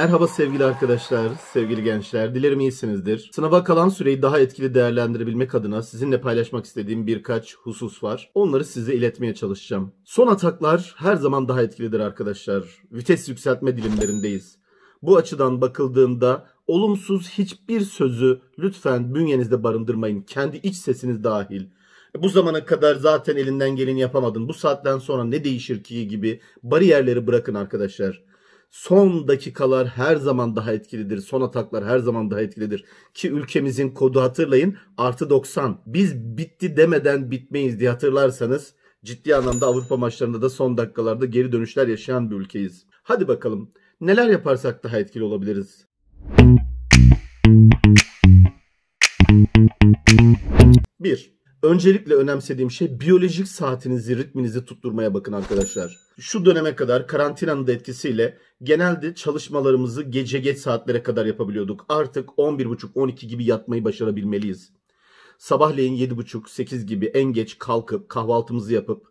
Merhaba sevgili arkadaşlar, sevgili gençler. Dilerim iyisinizdir. Sınava kalan süreyi daha etkili değerlendirebilmek adına sizinle paylaşmak istediğim birkaç husus var. Onları size iletmeye çalışacağım. Son ataklar her zaman daha etkilidir arkadaşlar. Vites yükseltme dilimlerindeyiz. Bu açıdan bakıldığında olumsuz hiçbir sözü lütfen bünyenizde barındırmayın. Kendi iç sesiniz dahil. Bu zamana kadar zaten elinden geleni yapamadın. Bu saatten sonra ne değişir ki gibi bariyerleri bırakın arkadaşlar. Son dakikalar her zaman daha etkilidir. Son ataklar her zaman daha etkilidir. Ki ülkemizin kodu hatırlayın artı 90. Biz bitti demeden bitmeyiz diye hatırlarsanız ciddi anlamda Avrupa maçlarında da son dakikalarda geri dönüşler yaşayan bir ülkeyiz. Hadi bakalım neler yaparsak daha etkili olabiliriz. Bir öncelikle önemsediğim şey biyolojik saatinizi, ritminizi tutturmaya bakın arkadaşlar. Şu döneme kadar karantinanın da etkisiyle genelde çalışmalarımızı gece geç saatlere kadar yapabiliyorduk. Artık 11.30-12 gibi yatmayı başarabilmeliyiz. Sabahleyin 7.30-8 gibi en geç kalkıp kahvaltımızı yapıp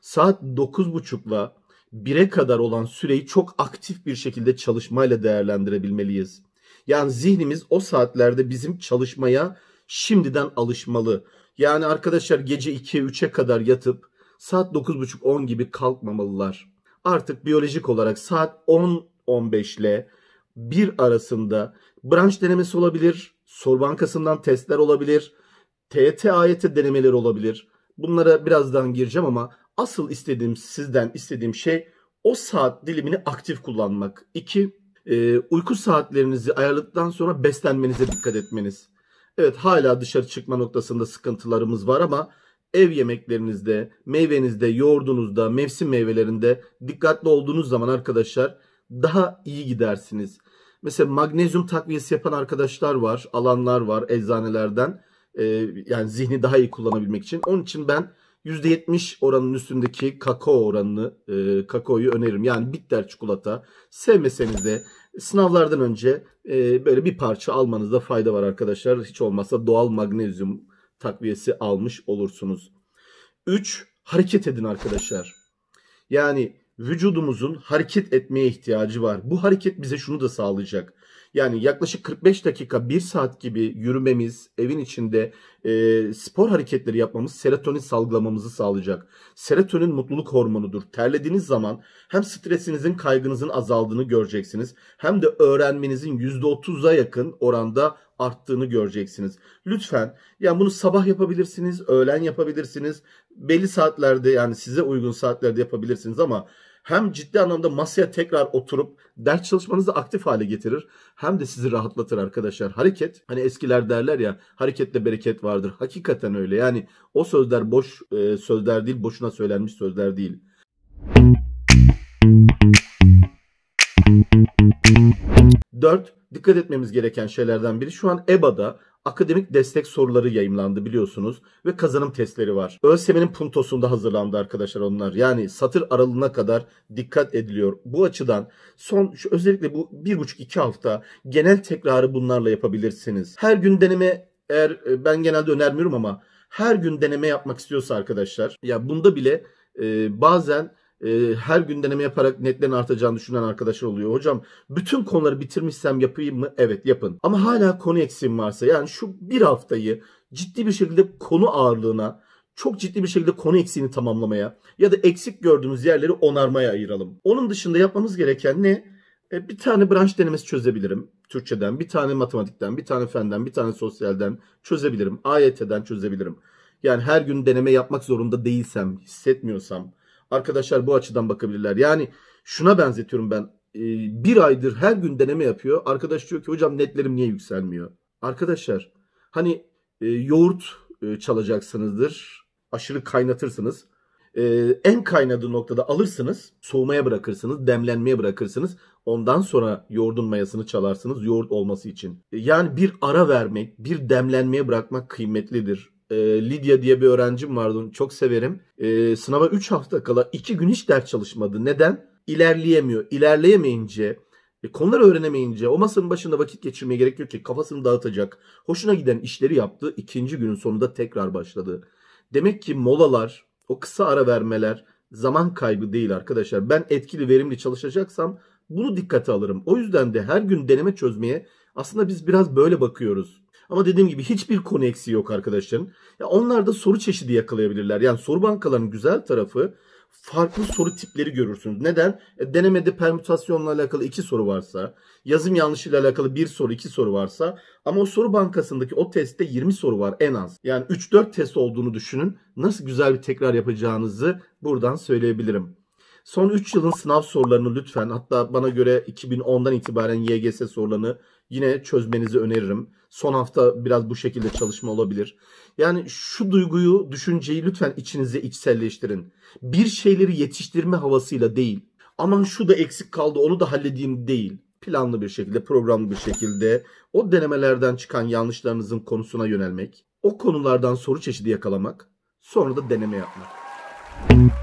saat 9.30'la 1'e kadar olan süreyi çok aktif bir şekilde çalışmayla değerlendirebilmeliyiz. Yani zihnimiz o saatlerde bizim çalışmaya şimdiden alışmalı. Yani arkadaşlar gece 2'ye 3'e kadar yatıp saat 9.30-10 gibi kalkmamalılar. Artık biyolojik olarak saat 10-15 ile 1 arasında branş denemesi olabilir, soru bankasından testler olabilir, TYT AYT denemeleri olabilir. Bunlara birazdan gireceğim ama asıl istediğim sizden istediğim şey o saat dilimini aktif kullanmak. 2. E, uyku saatlerinizi ayarladıktan sonra beslenmenize dikkat etmeniz. Evet hala dışarı çıkma noktasında sıkıntılarımız var ama ev yemeklerinizde, meyvenizde, yoğurdunuzda, mevsim meyvelerinde dikkatli olduğunuz zaman arkadaşlar daha iyi gidersiniz. Mesela magnezyum takviyesi yapan arkadaşlar var, alanlar var eczanelerden. Ee, yani zihni daha iyi kullanabilmek için. Onun için ben %70 oranın üstündeki kakao oranını, e, kakaoyu öneririm. Yani bitter çikolata sevmeseniz de Sınavlardan önce e, böyle bir parça almanızda fayda var arkadaşlar. Hiç olmazsa doğal magnezyum takviyesi almış olursunuz. 3. Hareket edin arkadaşlar. Yani vücudumuzun hareket etmeye ihtiyacı var. Bu hareket bize şunu da sağlayacak. Yani yaklaşık 45 dakika 1 saat gibi yürümemiz, evin içinde e, spor hareketleri yapmamız serotonin salgılamamızı sağlayacak. Serotonin mutluluk hormonudur. Terlediğiniz zaman hem stresinizin kaygınızın azaldığını göreceksiniz hem de öğrenmenizin %30'a yakın oranda arttığını göreceksiniz. Lütfen yani bunu sabah yapabilirsiniz, öğlen yapabilirsiniz, belli saatlerde yani size uygun saatlerde yapabilirsiniz ama hem ciddi anlamda masaya tekrar oturup ders çalışmanızı aktif hale getirir hem de sizi rahatlatır arkadaşlar. Hareket hani eskiler derler ya hareketle bereket vardır. Hakikaten öyle. Yani o sözler boş e, sözler değil, boşuna söylenmiş sözler değil. Dört, dikkat etmemiz gereken şeylerden biri şu an EBA'da akademik destek soruları yayımlandı biliyorsunuz ve kazanım testleri var. ÖSYM'nin puntosunda hazırlandı arkadaşlar onlar. Yani satır aralığına kadar dikkat ediliyor. Bu açıdan son şu özellikle bu 1,5-2 hafta genel tekrarı bunlarla yapabilirsiniz. Her gün deneme eğer e, ben genelde önermiyorum ama her gün deneme yapmak istiyorsa arkadaşlar ya bunda bile e, bazen e, her gün deneme yaparak netlerin artacağını düşünen arkadaşlar oluyor. Hocam bütün konuları bitirmişsem yapayım mı? Evet yapın. Ama hala konu eksiğim varsa yani şu bir haftayı ciddi bir şekilde konu ağırlığına çok ciddi bir şekilde konu eksiğini tamamlamaya ya da eksik gördüğümüz yerleri onarmaya ayıralım. Onun dışında yapmamız gereken ne? E, bir tane branş denemesi çözebilirim. Türkçeden, bir tane matematikten, bir tane fenden, bir tane sosyalden çözebilirim. AYT'den çözebilirim. Yani her gün deneme yapmak zorunda değilsem, hissetmiyorsam, Arkadaşlar bu açıdan bakabilirler. Yani şuna benzetiyorum ben. E, bir aydır her gün deneme yapıyor. Arkadaş diyor ki hocam netlerim niye yükselmiyor? Arkadaşlar hani e, yoğurt e, çalacaksınızdır. Aşırı kaynatırsınız. E, en kaynadığı noktada alırsınız. Soğumaya bırakırsınız. Demlenmeye bırakırsınız. Ondan sonra yoğurdun mayasını çalarsınız yoğurt olması için. E, yani bir ara vermek, bir demlenmeye bırakmak kıymetlidir e, ee, Lidya diye bir öğrencim vardı çok severim. E, sınava 3 hafta kala 2 gün hiç ders çalışmadı. Neden? İlerleyemiyor. İlerleyemeyince e, konuları öğrenemeyince o masanın başında vakit geçirmeye gerek yok ki kafasını dağıtacak. Hoşuna giden işleri yaptı. İkinci günün sonunda tekrar başladı. Demek ki molalar, o kısa ara vermeler zaman kaybı değil arkadaşlar. Ben etkili verimli çalışacaksam bunu dikkate alırım. O yüzden de her gün deneme çözmeye aslında biz biraz böyle bakıyoruz. Ama dediğim gibi hiçbir konu eksiği yok arkadaşların. Ya onlar da soru çeşidi yakalayabilirler. Yani soru bankalarının güzel tarafı farklı soru tipleri görürsünüz. Neden? E, denemede permütasyonla alakalı iki soru varsa, yazım yanlışıyla alakalı bir soru, iki soru varsa ama o soru bankasındaki o testte 20 soru var en az. Yani 3-4 test olduğunu düşünün. Nasıl güzel bir tekrar yapacağınızı buradan söyleyebilirim. Son 3 yılın sınav sorularını lütfen hatta bana göre 2010'dan itibaren YGS sorularını yine çözmenizi öneririm. Son hafta biraz bu şekilde çalışma olabilir. Yani şu duyguyu, düşünceyi lütfen içinize içselleştirin. Bir şeyleri yetiştirme havasıyla değil. Aman şu da eksik kaldı onu da halledeyim değil. Planlı bir şekilde, programlı bir şekilde o denemelerden çıkan yanlışlarınızın konusuna yönelmek. O konulardan soru çeşidi yakalamak. Sonra da deneme yapmak.